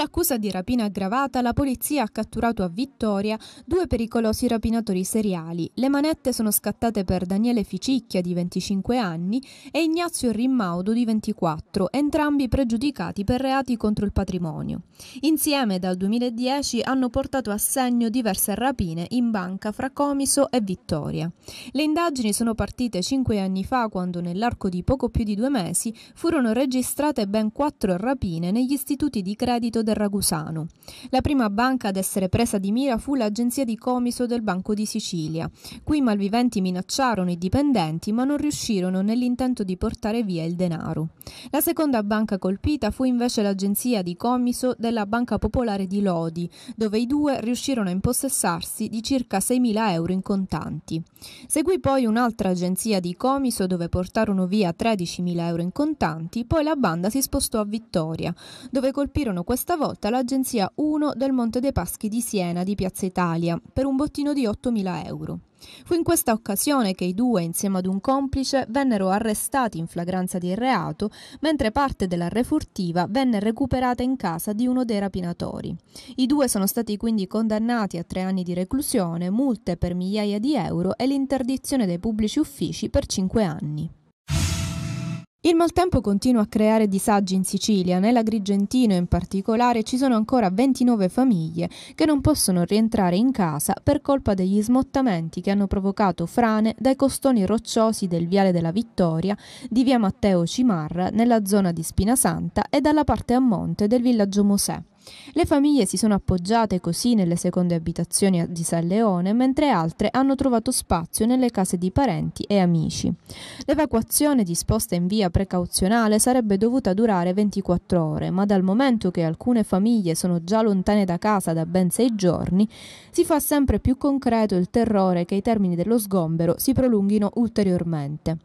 l'accusa di rapina aggravata, la polizia ha catturato a Vittoria due pericolosi rapinatori seriali. Le manette sono scattate per Daniele Ficicchia, di 25 anni, e Ignazio Rimmaudo, di 24, entrambi pregiudicati per reati contro il patrimonio. Insieme, dal 2010, hanno portato a segno diverse rapine in banca fra Comiso e Vittoria. Le indagini sono partite cinque anni fa, quando nell'arco di poco più di due mesi furono registrate ben quattro rapine negli istituti di credito del del Ragusano. La prima banca ad essere presa di mira fu l'agenzia di comiso del Banco di Sicilia. Qui i malviventi minacciarono i dipendenti ma non riuscirono nell'intento di portare via il denaro. La seconda banca colpita fu invece l'agenzia di comiso della Banca Popolare di Lodi, dove i due riuscirono a impossessarsi di circa 6.000 euro in contanti. Seguì poi un'altra agenzia di comiso dove portarono via 13.000 euro in contanti, poi la banda si spostò a Vittoria, dove colpirono questa volta l'agenzia 1 del Monte dei Paschi di Siena di Piazza Italia per un bottino di 8.000 euro. Fu in questa occasione che i due, insieme ad un complice, vennero arrestati in flagranza di reato, mentre parte della refurtiva venne recuperata in casa di uno dei rapinatori. I due sono stati quindi condannati a tre anni di reclusione, multe per migliaia di euro e l'interdizione dei pubblici uffici per cinque anni. Il maltempo continua a creare disagi in Sicilia, nell'Agrigentino in particolare ci sono ancora 29 famiglie che non possono rientrare in casa per colpa degli smottamenti che hanno provocato frane dai costoni rocciosi del Viale della Vittoria, di Via Matteo Cimarra nella zona di Spinasanta e dalla parte a monte del villaggio Mosè. Le famiglie si sono appoggiate così nelle seconde abitazioni di San Leone, mentre altre hanno trovato spazio nelle case di parenti e amici. L'evacuazione disposta in via precauzionale sarebbe dovuta durare 24 ore, ma dal momento che alcune famiglie sono già lontane da casa da ben sei giorni, si fa sempre più concreto il terrore che i termini dello sgombero si prolunghino ulteriormente.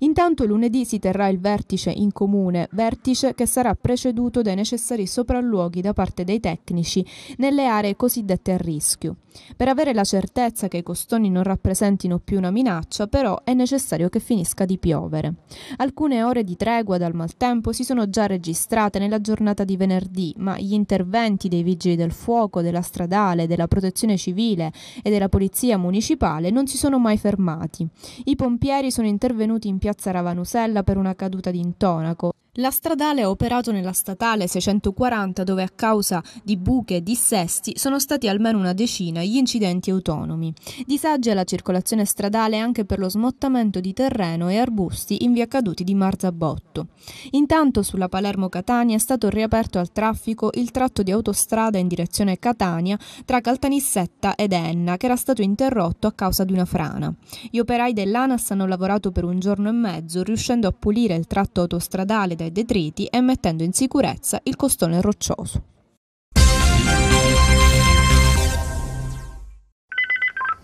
Intanto lunedì si terrà il vertice in comune, vertice che sarà preceduto dai necessari sopralluoghi da parte dei tecnici nelle aree cosiddette a rischio. Per avere la certezza che i costoni non rappresentino più una minaccia, però, è necessario che finisca di piovere. Alcune ore di tregua dal maltempo si sono già registrate nella giornata di venerdì, ma gli interventi dei vigili del fuoco, della stradale, della protezione civile e della polizia municipale non si sono mai fermati. I pompieri sono intervenuti in piazza Ravanusella per una caduta d'intonaco la stradale ha operato nella statale 640 dove a causa di buche e dissesti sono stati almeno una decina gli incidenti autonomi. Disagi la circolazione stradale anche per lo smottamento di terreno e arbusti in via caduti di Marzabotto. Intanto sulla Palermo-Catania è stato riaperto al traffico il tratto di autostrada in direzione Catania tra Caltanissetta ed Enna che era stato interrotto a causa di una frana. Gli operai dell'ANAS hanno lavorato per un giorno e mezzo riuscendo a pulire il tratto autostradale da e detriti e mettendo in sicurezza il costone roccioso.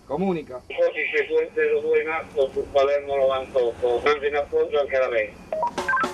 Comunica. Codice 02 Marco su Palermo 98, in appoggio anche la mente.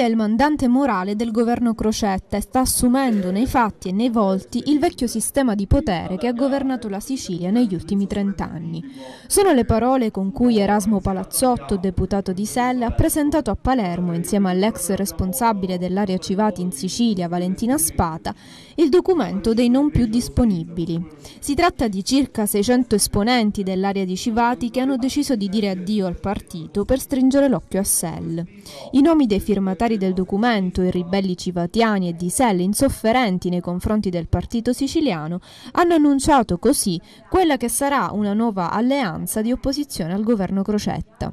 è il mandante morale del governo Crocetta e sta assumendo nei fatti e nei volti il vecchio sistema di potere che ha governato la Sicilia negli ultimi trent'anni. Sono le parole con cui Erasmo Palazzotto, deputato di Sella, ha presentato a Palermo, insieme all'ex responsabile dell'area Civati in Sicilia, Valentina Spata, il documento dei non più disponibili. Si tratta di circa 600 esponenti dell'area di Civati che hanno deciso di dire addio al partito per stringere l'occhio a Sell. I nomi dei firmatari firmatari del documento, i ribelli civatiani e di Selle insofferenti nei confronti del partito siciliano, hanno annunciato così quella che sarà una nuova alleanza di opposizione al governo Crocetta.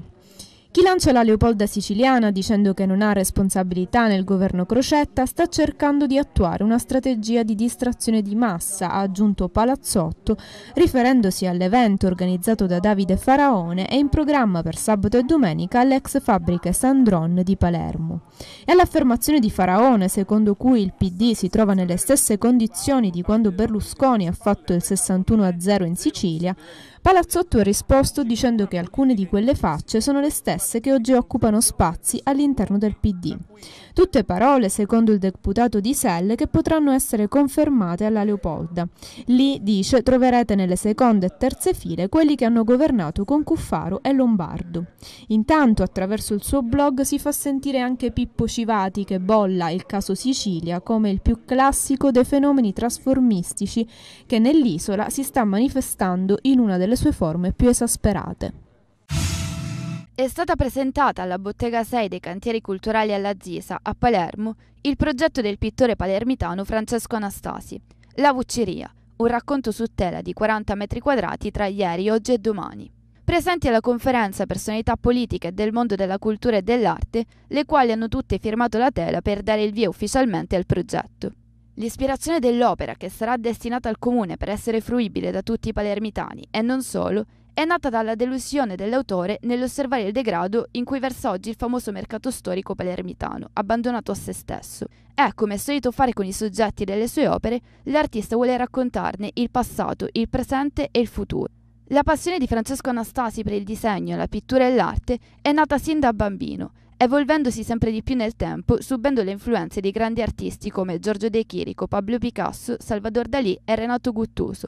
Chi lancia la Leopolda siciliana dicendo che non ha responsabilità nel governo Crocetta sta cercando di attuare una strategia di distrazione di massa, ha aggiunto Palazzotto, riferendosi all'evento organizzato da Davide Faraone e in programma per sabato e domenica all'ex fabbrica Sandron di Palermo. E all'affermazione di Faraone, secondo cui il PD si trova nelle stesse condizioni di quando Berlusconi ha fatto il 61 a 0 in Sicilia, Palazzotto ha risposto dicendo che alcune di quelle facce sono le stesse che oggi occupano spazi all'interno del PD. Tutte parole, secondo il deputato di Selle, che potranno essere confermate alla Leopolda. Lì, dice, troverete nelle seconde e terze file quelli che hanno governato con Cuffaro e Lombardo. Intanto, attraverso il suo blog, si fa sentire anche Pippo Civati che bolla il caso Sicilia come il più classico dei fenomeni trasformistici che nell'isola si sta manifestando in una delle sue forme più esasperate. È stata presentata alla Bottega 6 dei Cantieri Culturali alla Zisa, a Palermo, il progetto del pittore palermitano Francesco Anastasi, La Vucceria, un racconto su tela di 40 metri quadrati tra ieri, oggi e domani. Presenti alla conferenza personalità politiche del mondo della cultura e dell'arte, le quali hanno tutte firmato la tela per dare il via ufficialmente al progetto. L'ispirazione dell'opera, che sarà destinata al comune per essere fruibile da tutti i palermitani e non solo, è nata dalla delusione dell'autore nell'osservare il degrado in cui versa oggi il famoso mercato storico palermitano, abbandonato a se stesso. È come è solito fare con i soggetti delle sue opere, l'artista vuole raccontarne il passato, il presente e il futuro. La passione di Francesco Anastasi per il disegno, la pittura e l'arte è nata sin da bambino, evolvendosi sempre di più nel tempo, subendo le influenze di grandi artisti come Giorgio De Chirico, Pablo Picasso, Salvador Dalì e Renato Guttuso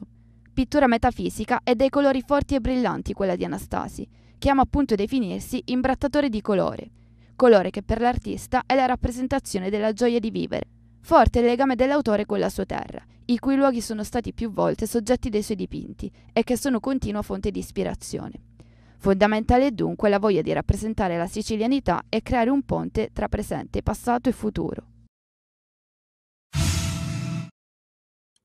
pittura metafisica e dei colori forti e brillanti quella di Anastasi, che ama appunto definirsi imbrattatore di colore, colore che per l'artista è la rappresentazione della gioia di vivere. Forte il legame dell'autore con la sua terra, i cui luoghi sono stati più volte soggetti dei suoi dipinti e che sono continua fonte di ispirazione. Fondamentale è dunque la voglia di rappresentare la sicilianità e creare un ponte tra presente, passato e futuro.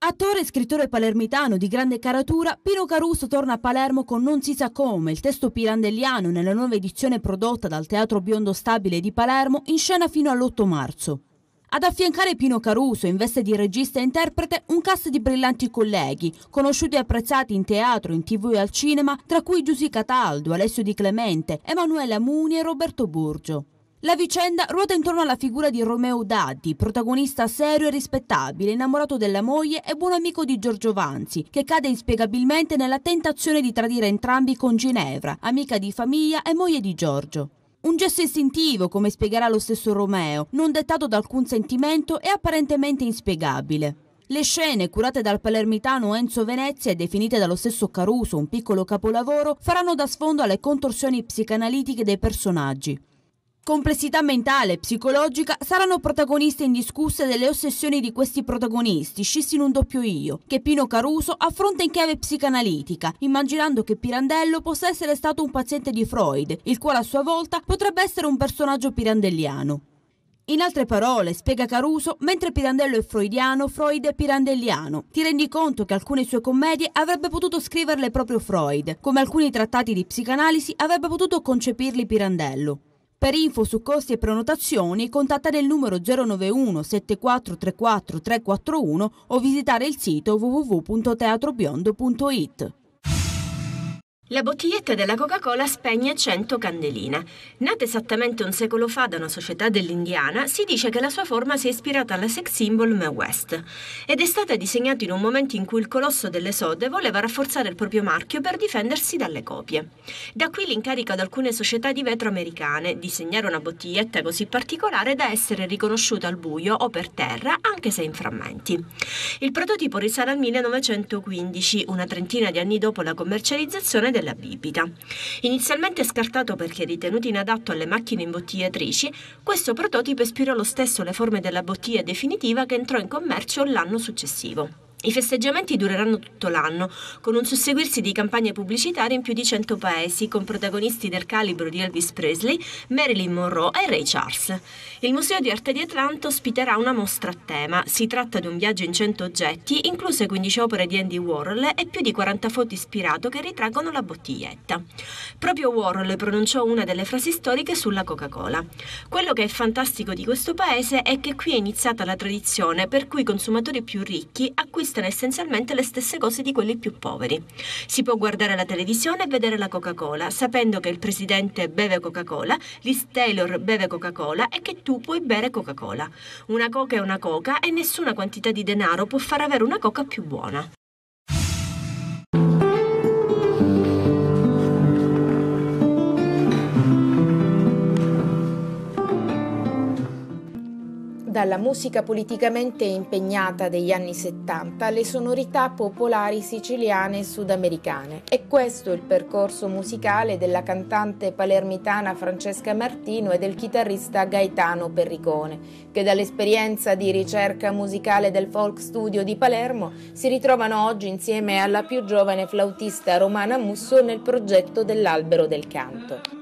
Attore e scrittore palermitano di grande caratura, Pino Caruso torna a Palermo con Non si sa come, il testo pirandelliano nella nuova edizione prodotta dal Teatro Biondo Stabile di Palermo, in scena fino all'8 marzo. Ad affiancare Pino Caruso, in veste di regista e interprete, un cast di brillanti colleghi, conosciuti e apprezzati in teatro, in tv e al cinema, tra cui Giusy Cataldo, Alessio Di Clemente, Emanuele Amuni e Roberto Burgio. La vicenda ruota intorno alla figura di Romeo Daddi, protagonista serio e rispettabile, innamorato della moglie e buon amico di Giorgio Vanzi, che cade inspiegabilmente nella tentazione di tradire entrambi con Ginevra, amica di famiglia e moglie di Giorgio. Un gesto istintivo, come spiegherà lo stesso Romeo, non dettato da alcun sentimento e apparentemente inspiegabile. Le scene, curate dal palermitano Enzo Venezia e definite dallo stesso Caruso un piccolo capolavoro, faranno da sfondo alle contorsioni psicanalitiche dei personaggi. Complessità mentale e psicologica saranno protagoniste indiscusse delle ossessioni di questi protagonisti, scissi in un doppio io, che Pino Caruso affronta in chiave psicanalitica, immaginando che Pirandello possa essere stato un paziente di Freud, il quale a sua volta potrebbe essere un personaggio pirandelliano. In altre parole, spiega Caruso, mentre Pirandello è freudiano, Freud è pirandelliano. Ti rendi conto che alcune sue commedie avrebbe potuto scriverle proprio Freud, come alcuni trattati di psicanalisi avrebbe potuto concepirli Pirandello. Per info su costi e prenotazioni contattare il numero 091 7434 341 o visitare il sito www.teatrobiondo.it. La bottiglietta della Coca-Cola spegne 100 candeline. Nata esattamente un secolo fa da una società dell'Indiana, si dice che la sua forma sia ispirata alla sex symbol Mae West ed è stata disegnata in un momento in cui il colosso delle sode voleva rafforzare il proprio marchio per difendersi dalle copie. Da qui l'incarico ad alcune società di vetro americane disegnare una bottiglietta così particolare da essere riconosciuta al buio o per terra, anche se in frammenti. Il prototipo risale al 1915, una trentina di anni dopo la commercializzazione del della bibita. Inizialmente scartato perché ritenuto inadatto alle macchine imbottigliatrici, questo prototipo ispirò lo stesso le forme della bottiglia definitiva che entrò in commercio l'anno successivo. I festeggiamenti dureranno tutto l'anno, con un susseguirsi di campagne pubblicitarie in più di 100 paesi, con protagonisti del calibro di Elvis Presley, Marilyn Monroe e Ray Charles. Il Museo di Arte di Atlanta ospiterà una mostra a tema. Si tratta di un viaggio in 100 oggetti, incluse 15 opere di Andy Warhol e più di 40 foto ispirato che ritraggono la bottiglietta. Proprio Warhol pronunciò una delle frasi storiche sulla Coca-Cola. Quello che è fantastico di questo paese è che qui è iniziata la tradizione per cui i consumatori più ricchi acquistano costano essenzialmente le stesse cose di quelli più poveri. Si può guardare la televisione e vedere la Coca-Cola, sapendo che il presidente beve Coca-Cola, Liz Taylor beve Coca-Cola e che tu puoi bere Coca-Cola. Una Coca è una Coca e nessuna quantità di denaro può far avere una Coca più buona. dalla musica politicamente impegnata degli anni 70 alle sonorità popolari siciliane e sudamericane. E questo è il percorso musicale della cantante palermitana Francesca Martino e del chitarrista Gaetano Perricone, che dall'esperienza di ricerca musicale del folk studio di Palermo si ritrovano oggi insieme alla più giovane flautista romana Musso nel progetto dell'Albero del Canto.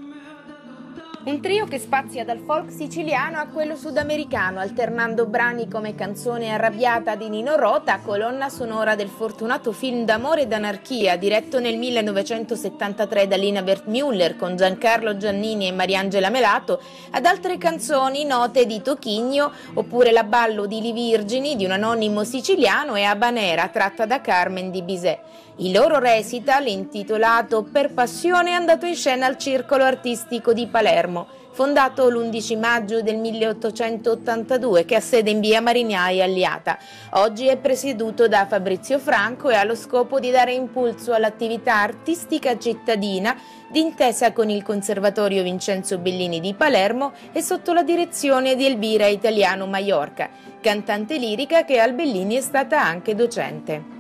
Un trio che spazia dal folk siciliano a quello sudamericano, alternando brani come Canzone arrabbiata di Nino Rota, colonna sonora del fortunato film d'amore ed anarchia, diretto nel 1973 da Lina Bertmüller con Giancarlo Giannini e Mariangela Melato, ad altre canzoni note di Tochigno, oppure La ballo di Li Virgini di un anonimo siciliano e Abanera tratta da Carmen di Bizet. Il loro recital, intitolato Per passione, è andato in scena al Circolo Artistico di Palermo fondato l'11 maggio del 1882, che ha sede in via Marinai Aliata. Oggi è presieduto da Fabrizio Franco e ha lo scopo di dare impulso all'attività artistica cittadina d'intesa con il Conservatorio Vincenzo Bellini di Palermo e sotto la direzione di Elvira Italiano Maiorca, cantante lirica che al Bellini è stata anche docente.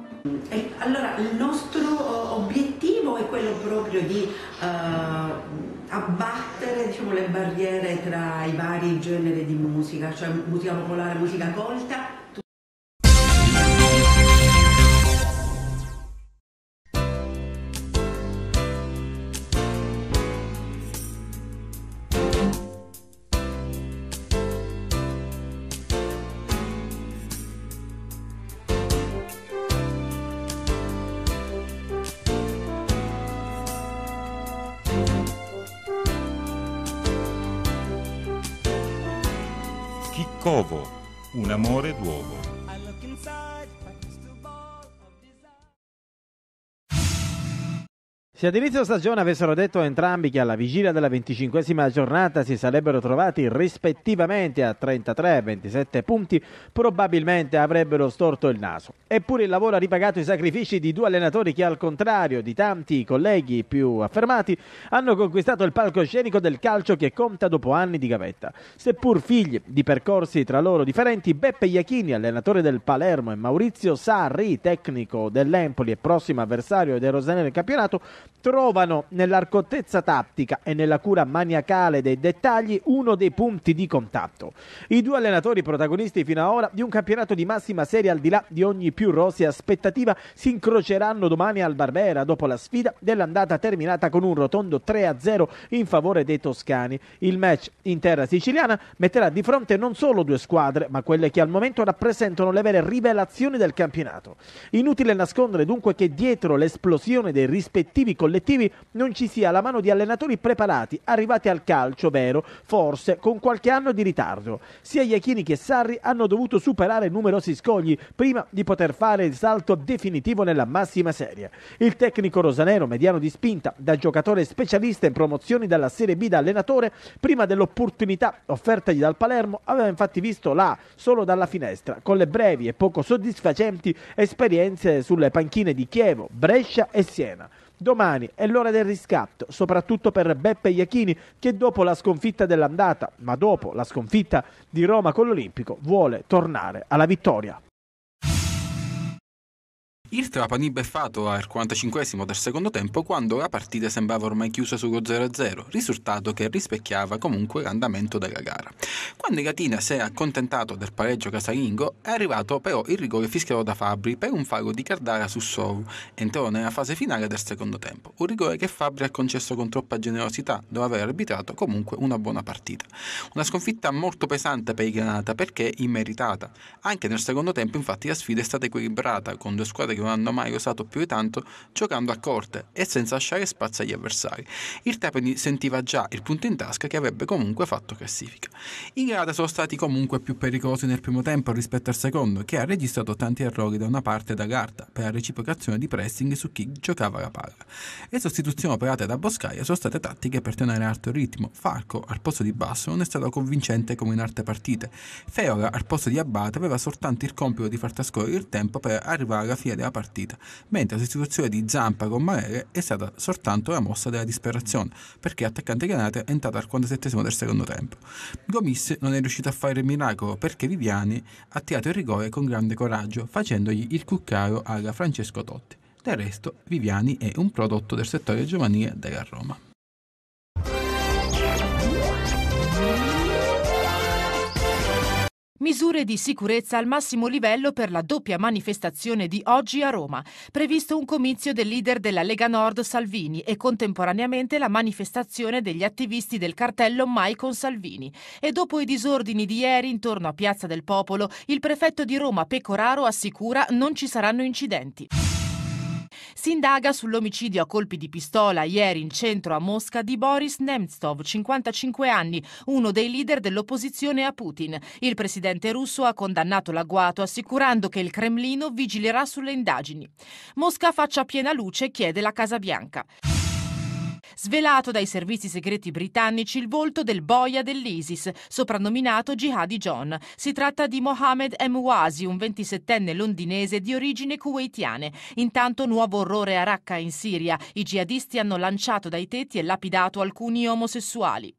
Eh, allora, il nostro eh, obiettivo è quello proprio di uh abbattere diciamo, le barriere tra i vari generi di musica, cioè musica popolare, musica colta Covo, un amore d'uovo. Se all'inizio stagione avessero detto entrambi che alla vigilia della venticinquesima giornata si sarebbero trovati rispettivamente a 33 e 27 punti, probabilmente avrebbero storto il naso. Eppure il lavoro ha ripagato i sacrifici di due allenatori che, al contrario di tanti colleghi più affermati, hanno conquistato il palcoscenico del calcio che conta dopo anni di gavetta. Seppur figli di percorsi tra loro differenti, Beppe Iachini, allenatore del Palermo, e Maurizio Sarri, tecnico dell'Empoli e prossimo avversario del Rosanelli nel campionato, trovano nell'arcottezza tattica e nella cura maniacale dei dettagli uno dei punti di contatto. I due allenatori protagonisti fino ad ora di un campionato di massima serie al di là di ogni più rosea aspettativa si incroceranno domani al Barbera dopo la sfida dell'andata terminata con un rotondo 3-0 in favore dei toscani. Il match in terra siciliana metterà di fronte non solo due squadre, ma quelle che al momento rappresentano le vere rivelazioni del campionato. Inutile nascondere dunque che dietro l'esplosione dei rispettivi collettivi collettivi non ci sia la mano di allenatori preparati, arrivati al calcio vero, forse con qualche anno di ritardo. Sia Iachini che Sarri hanno dovuto superare numerosi scogli prima di poter fare il salto definitivo nella massima serie. Il tecnico rosanero, mediano di spinta, da giocatore specialista in promozioni dalla Serie B da allenatore, prima dell'opportunità offertagli dal Palermo, aveva infatti visto là solo dalla finestra, con le brevi e poco soddisfacenti esperienze sulle panchine di Chievo, Brescia e Siena. Domani è l'ora del riscatto, soprattutto per Beppe Iachini che dopo la sconfitta dell'andata, ma dopo la sconfitta di Roma con l'Olimpico, vuole tornare alla vittoria. Il Trapani beffato al 45 del secondo tempo quando la partita sembrava ormai chiusa sullo 0-0, risultato che rispecchiava comunque l'andamento della gara. Quando il Latina si è accontentato del pareggio casalingo, è arrivato però il rigore fischiato da Fabri per un fago di Cardara su Sou. Entrò nella fase finale del secondo tempo, un rigore che Fabri ha concesso con troppa generosità, dopo aver arbitrato comunque una buona partita. Una sconfitta molto pesante per i Granata perché immeritata. Anche nel secondo tempo infatti la sfida è stata equilibrata, con due squadre che non hanno mai usato più di tanto, giocando a corte e senza lasciare spazio agli avversari. Il Trapani sentiva già il punto in tasca che avrebbe comunque fatto classifica. I Grada sono stati comunque più pericolosi nel primo tempo rispetto al secondo, che ha registrato tanti errori da una parte e da Garda per la reciprocazione di pressing su chi giocava la palla. Le sostituzioni operate da Boscaia sono state tattiche per tenere alto il ritmo. Falco, al posto di Basso, non è stato convincente come in altre partite. Feola, al posto di Abate, aveva soltanto il compito di far trascorrere il tempo per arrivare alla fine della la partita, mentre la sostituzione di Zampa con Marere è stata soltanto la mossa della disperazione, perché attaccante Granata è entrato al 47 del secondo tempo. Gomis non è riuscito a fare il miracolo perché Viviani ha tirato il rigore con grande coraggio, facendogli il cuccaro alla Francesco Totti. Del resto, Viviani è un prodotto del settore giovanile della Roma. Misure di sicurezza al massimo livello per la doppia manifestazione di oggi a Roma. Previsto un comizio del leader della Lega Nord Salvini e contemporaneamente la manifestazione degli attivisti del cartello Mai con Salvini. E dopo i disordini di ieri intorno a Piazza del Popolo, il prefetto di Roma Pecoraro assicura non ci saranno incidenti. Si indaga sull'omicidio a colpi di pistola ieri in centro a Mosca di Boris Nemtsov, 55 anni, uno dei leader dell'opposizione a Putin. Il presidente russo ha condannato l'agguato assicurando che il Cremlino vigilerà sulle indagini. Mosca faccia piena luce chiede la Casa Bianca svelato dai servizi segreti britannici il volto del boia dell'ISIS, soprannominato Jihadi John. Si tratta di Mohamed M. Mwazi, un 27enne londinese di origine kuwaitiane. Intanto nuovo orrore a Raqqa in Siria. I jihadisti hanno lanciato dai tetti e lapidato alcuni omosessuali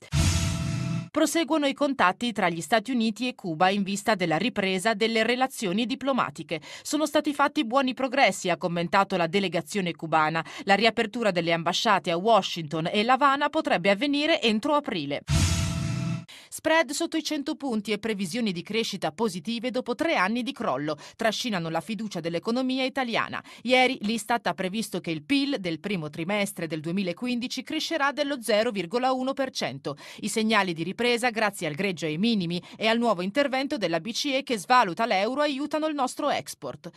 proseguono i contatti tra gli Stati Uniti e Cuba in vista della ripresa delle relazioni diplomatiche. Sono stati fatti buoni progressi, ha commentato la delegazione cubana. La riapertura delle ambasciate a Washington e L'Avana potrebbe avvenire entro aprile. Spread sotto i 100 punti e previsioni di crescita positive dopo tre anni di crollo trascinano la fiducia dell'economia italiana. Ieri l'Istat ha previsto che il PIL del primo trimestre del 2015 crescerà dello 0,1%. I segnali di ripresa, grazie al greggio ai minimi e al nuovo intervento della BCE che svaluta l'euro, aiutano il nostro export.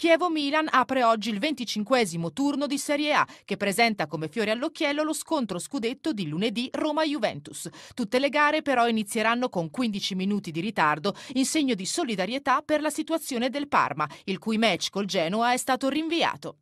Chievo-Milan apre oggi il 25 turno di Serie A, che presenta come fiore all'occhiello lo scontro scudetto di lunedì Roma-Juventus. Tutte le gare però inizieranno con 15 minuti di ritardo in segno di solidarietà per la situazione del Parma, il cui match col Genoa è stato rinviato.